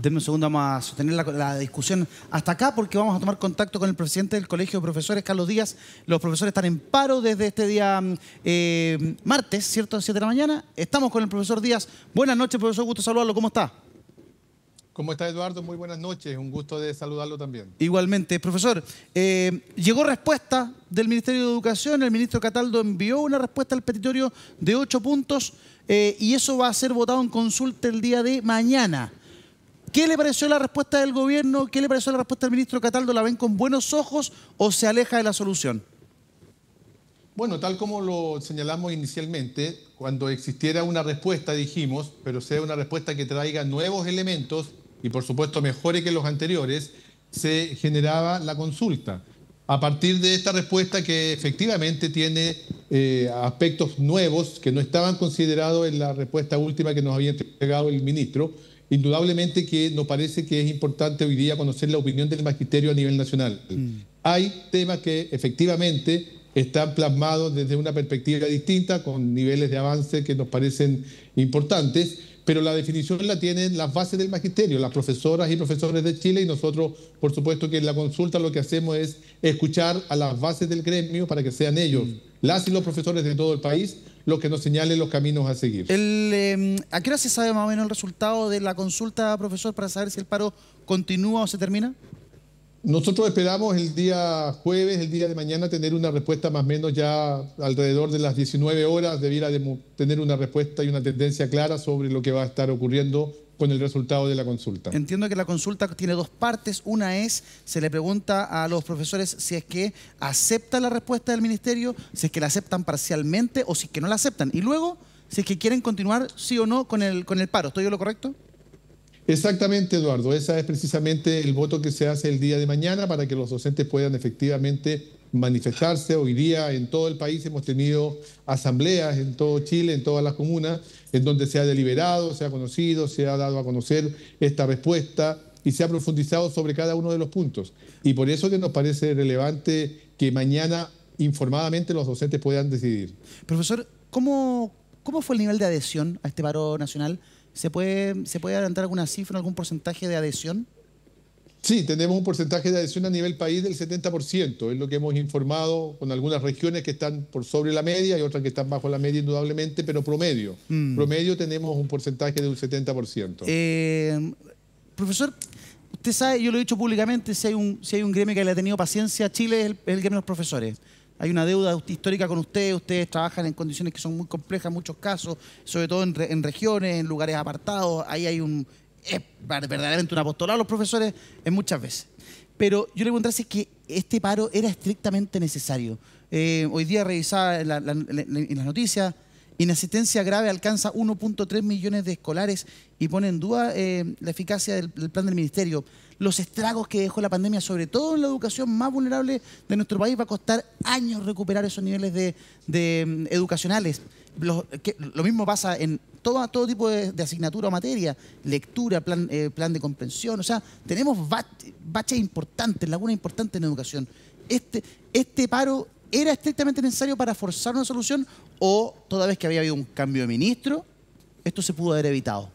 Denme un segundo, vamos a sostener la, discusión hasta acá porque vamos a tomar contacto con el presidente del Colegio de Profesores, Carlos Díaz. Los profesores están en paro desde este día mm, eh, martes, ¿cierto? A 7 de la mañana. Estamos con el profesor Díaz. Buenas noches, profesor. Gusto saludarlo. ¿Cómo está? ¿Cómo está Eduardo? Muy buenas noches. Un gusto de saludarlo también. Igualmente. Profesor, eh, llegó respuesta del Ministerio de Educación. El ministro Cataldo envió una respuesta al petitorio de ocho puntos eh, y eso va a ser votado en consulta el día de mañana. ¿Qué le pareció la respuesta del gobierno? ¿Qué le pareció la respuesta del ministro Cataldo? ¿La ven con buenos ojos o se aleja de la solución? Bueno, tal como lo señalamos inicialmente, cuando existiera una respuesta, dijimos, pero sea una respuesta que traiga nuevos elementos y por supuesto mejores que los anteriores, se generaba la consulta. A partir de esta respuesta que efectivamente tiene eh, aspectos nuevos que no estaban considerados en la respuesta última que nos había entregado el ministro, indudablemente que nos parece que es importante hoy día conocer la opinión del magisterio a nivel nacional. Mm. Hay temas que efectivamente están plasmados desde una perspectiva distinta, con niveles de avance que nos parecen importantes, pero la definición la tienen las bases del magisterio, las profesoras y profesores de Chile, y nosotros, por supuesto, que en la consulta lo que hacemos es escuchar a las bases del gremio para que sean ellos, mm. las y los profesores de todo el país, lo que nos señale los caminos a seguir. Em, ¿A qué hora se sabe más o menos el resultado de la consulta, profesor, para saber si el paro continúa o se termina? Nosotros esperamos el día jueves, el día de mañana, tener una respuesta más o menos ya alrededor de las 19 horas. Debiera tener una respuesta y una tendencia clara sobre lo que va a estar ocurriendo con el resultado de la consulta. Entiendo que la consulta tiene dos partes. Una es, se le pregunta a los profesores si es que acepta la respuesta del ministerio, si es que la aceptan parcialmente o si es que no la aceptan. Y luego, si es que quieren continuar sí o no con el, con el paro. ¿Estoy yo lo correcto? Exactamente, Eduardo. Ese es precisamente el voto que se hace el día de mañana para que los docentes puedan efectivamente manifestarse. Hoy día en todo el país hemos tenido asambleas en todo Chile, en todas las comunas, en donde se ha deliberado, se ha conocido, se ha dado a conocer esta respuesta y se ha profundizado sobre cada uno de los puntos. Y por eso que nos parece relevante que mañana informadamente los docentes puedan decidir. Profesor, ¿cómo, cómo fue el nivel de adhesión a este paro nacional? ¿Se puede, ¿Se puede adelantar alguna cifra, algún porcentaje de adhesión? Sí, tenemos un porcentaje de adhesión a nivel país del 70%, es lo que hemos informado con algunas regiones que están por sobre la media y otras que están bajo la media indudablemente, pero promedio. Mm. Promedio tenemos un porcentaje de un 70%. Eh, profesor, usted sabe, yo lo he dicho públicamente, si hay un, si hay un gremio que le ha tenido paciencia a Chile es el gremio de los profesores. Hay una deuda histórica con ustedes, ustedes trabajan en condiciones que son muy complejas en muchos casos, sobre todo en, regiones, en lugares apartados. Ahí hay un. Es verdaderamente un apostolado a los profesores en muchas veces. Pero yo le preguntar si es que este paro era estrictamente necesario. Eh, hoy día revisaba en las noticias Inasistencia grave alcanza 1.3 millones de escolares y pone en duda eh, la eficacia del, plan del ministerio. Los estragos que dejó la pandemia, sobre todo en la educación más vulnerable de nuestro país, va a costar años recuperar esos niveles de, mm, educacionales. Lo, mismo pasa en todo, tipo de, asignatura o materia, lectura, plan, eh, plan de comprensión. O sea, tenemos baches importantes, lagunas importantes en educación. este, este paro era estrictamente necesario para forzar una solución o toda vez que había habido un cambio de ministro, esto se pudo haber evitado?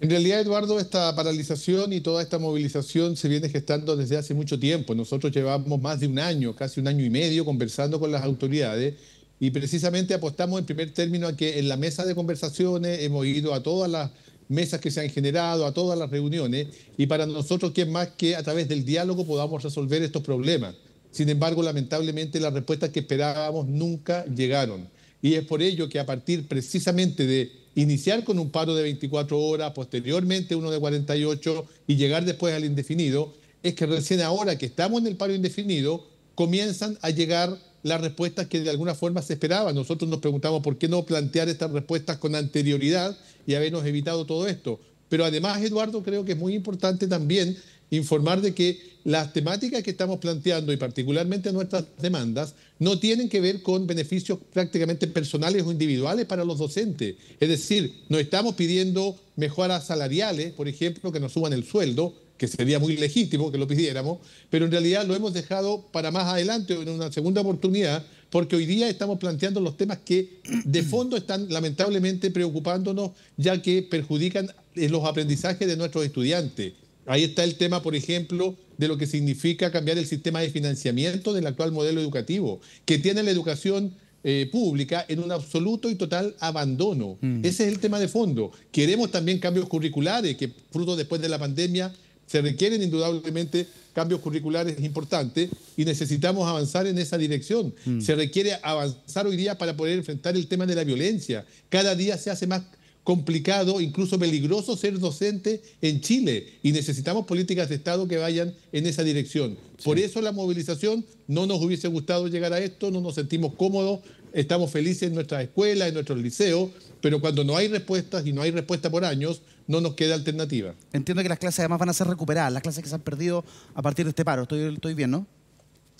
En realidad, Eduardo, esta paralización y toda esta movilización se viene gestando desde hace mucho tiempo. Nosotros llevamos más de un año, casi un año y medio, conversando con las autoridades y precisamente apostamos en primer término a que en la mesa de conversaciones hemos ido a todas las mesas que se han generado, a todas las reuniones, y para nosotros, qué más que a través del diálogo podamos resolver estos problemas? Sin embargo, lamentablemente las respuestas que esperábamos nunca llegaron. Y es por ello que a partir precisamente de iniciar con un paro de 24 horas, posteriormente uno de 48 y llegar después al indefinido, es que recién ahora que estamos en el paro indefinido, comienzan a llegar las respuestas que de alguna forma se esperaban. Nosotros nos preguntamos por qué no plantear estas respuestas con anterioridad y habernos evitado todo esto. Pero además, Eduardo, creo que es muy importante también informar de que las temáticas que estamos planteando y particularmente nuestras demandas no tienen que ver con beneficios prácticamente personales o individuales para los docentes. Es decir, no estamos pidiendo mejoras salariales, por ejemplo, que nos suban el sueldo, que sería muy legítimo que lo pidiéramos, pero en realidad lo hemos dejado para más adelante o en una segunda oportunidad, porque hoy día estamos planteando los temas que de fondo están lamentablemente preocupándonos, ya que perjudican los aprendizajes de nuestros estudiantes. Ahí está el tema, por ejemplo, de lo que significa cambiar el sistema de financiamiento del actual modelo educativo, que tiene la educación eh, pública en un absoluto y total abandono. Mm. Ese es el tema de fondo. Queremos también cambios curriculares, que fruto después de la pandemia se requieren indudablemente cambios curriculares importantes y necesitamos avanzar en esa dirección. Mm. Se requiere avanzar hoy día para poder enfrentar el tema de la violencia. Cada día se hace más complicado, incluso peligroso ser docente en Chile y necesitamos políticas de Estado que vayan en esa dirección. Por eso la movilización, no nos hubiese gustado llegar a esto, no nos sentimos cómodos, estamos felices en nuestras escuelas, en nuestros liceos, pero cuando no hay respuestas y no hay respuesta por años, no nos queda alternativa. Entiendo que las clases además van a ser recuperadas, las clases que se han perdido a partir de este paro, estoy bien, ¿no?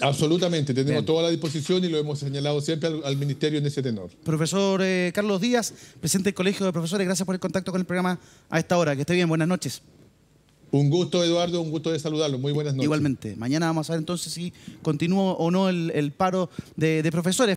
Absolutamente, tenemos toda la disposición y lo hemos señalado siempre al, Ministerio en ese tenor. Profesor eh, Carlos Díaz, presidente del Colegio de Profesores, gracias por el contacto con el programa a esta hora. Que esté bien, buenas noches. Un gusto, Eduardo, un gusto de saludarlo. Muy buenas noches. Igualmente. Mañana vamos a ver entonces si continúa o no el, paro de profesores.